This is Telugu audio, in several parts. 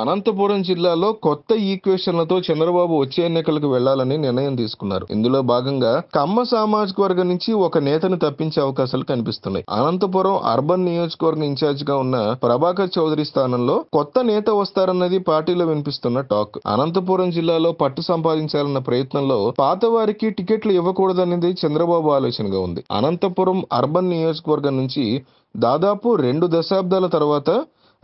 అనంతపురం జిల్లాలో కొత్త ఈక్వేషన్లతో చంద్రబాబు వచ్చే ఎన్నికలకు వెళ్లాలని నిర్ణయం తీసుకున్నారు ఇందులో భాగంగా కమ్మ సామాజిక వర్గం నుంచి ఒక నేతను తప్పించే అవకాశాలు కనిపిస్తున్నాయి అనంతపురం అర్బన్ నియోజకవర్గం ఇన్ఛార్జ్ గా ఉన్న ప్రభాకర్ చౌదరి స్థానంలో కొత్త నేత వస్తారన్నది పార్టీలో వినిపిస్తున్న టాక్ అనంతపురం జిల్లాలో పట్టు సంపాదించాలన్న ప్రయత్నంలో పాత వారికి టికెట్లు ఇవ్వకూడదనేది చంద్రబాబు ఆలోచనగా ఉంది అనంతపురం అర్బన్ నియోజకవర్గం నుంచి దాదాపు రెండు దశాబ్దాల తర్వాత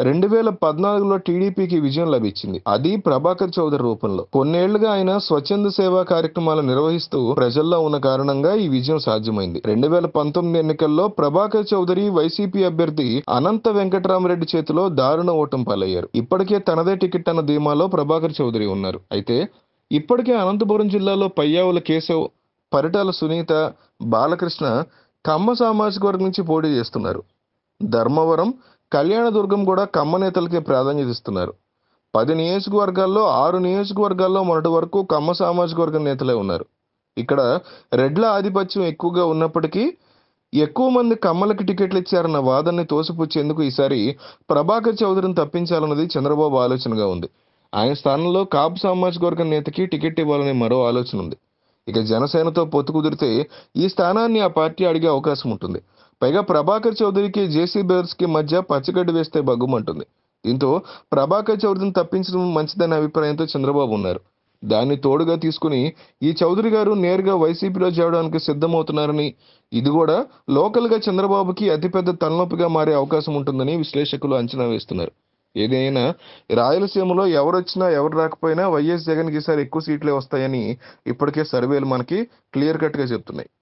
రెండు వేల పద్నాలుగులో టీడీపీకి విజయం లభించింది అది ప్రభాకర్ చౌదరి రూపంలో కొన్నేళ్లుగా ఆయన స్వచ్ఛంద సేవా కార్యక్రమాలు నిర్వహిస్తూ ప్రజల్లో ఉన్న కారణంగా ఈ విజయం సాధ్యమైంది రెండు వేల పంతొమ్మిది ఎన్నికల్లో ప్రభాకర్ చౌదరి వైసీపీ అభ్యర్థి అనంత వెంకటరామరెడ్డి చేతిలో దారుణ ఓటం పాలయ్యారు ఇప్పటికే తనదే టికెట్ అన్న ధీమాలో ప్రభాకర్ చౌదరి ఉన్నారు అయితే ఇప్పటికే అనంతపురం జిల్లాలో పయ్యావుల కేశవ్ పరిటాల సునీత బాలకృష్ణ కమ్మ సామాజిక వర్గం నుంచి పోటీ చేస్తున్నారు ధర్మవరం కళ్యాణదుర్గం కూడా కమ్మ నేతలకే ప్రాధాన్యత ఇస్తున్నారు పది నియోజకవర్గాల్లో ఆరు నియోజకవర్గాల్లో మొన్నటి వరకు కమ్మ సామాజిక వర్గం నేతలే ఉన్నారు ఇక్కడ రెడ్ల ఆధిపత్యం ఎక్కువగా ఉన్నప్పటికీ ఎక్కువ మంది కమ్మలకి టికెట్లు ఇచ్చారన్న వాదనని తోసిపుచ్చేందుకు ఈసారి ప్రభాకర్ చౌదరిని తప్పించాలన్నది చంద్రబాబు ఆలోచనగా ఉంది ఆయన స్థానంలో కాపు సామాజిక వర్గం నేతకి టికెట్ ఇవ్వాలనే మరో ఆలోచన ఉంది ఇక జనసేనతో పొత్తు కుదిరితే ఈ స్థానాన్ని ఆ పార్టీ అడిగే అవకాశం ఉంటుంది పైగా ప్రభాకర్ చౌదరికి జేసీ బ్రదర్స్కి మధ్య పచ్చగడ్డి వేస్తే బగ్గుమంటుంది దీంతో ప్రభాకర్ చౌదరిని తప్పించడం మంచిదనే అభిప్రాయంతో చంద్రబాబు ఉన్నారు దాన్ని తోడుగా తీసుకుని ఈ చౌదరి గారు నేరుగా వైసీపీలో చేరడానికి సిద్ధమవుతున్నారని ఇది కూడా లోకల్గా చంద్రబాబుకి అతిపెద్ద తలనొప్పిగా మారే అవకాశం ఉంటుందని విశ్లేషకులు అంచనా వేస్తున్నారు ఏదైనా రాయలసీమలో ఎవరొచ్చినా ఎవరు రాకపోయినా వైఎస్ జగన్కి ఈసారి ఎక్కువ సీట్లే వస్తాయని ఇప్పటికే సర్వేలు మనకి క్లియర్ కట్గా చెప్తున్నాయి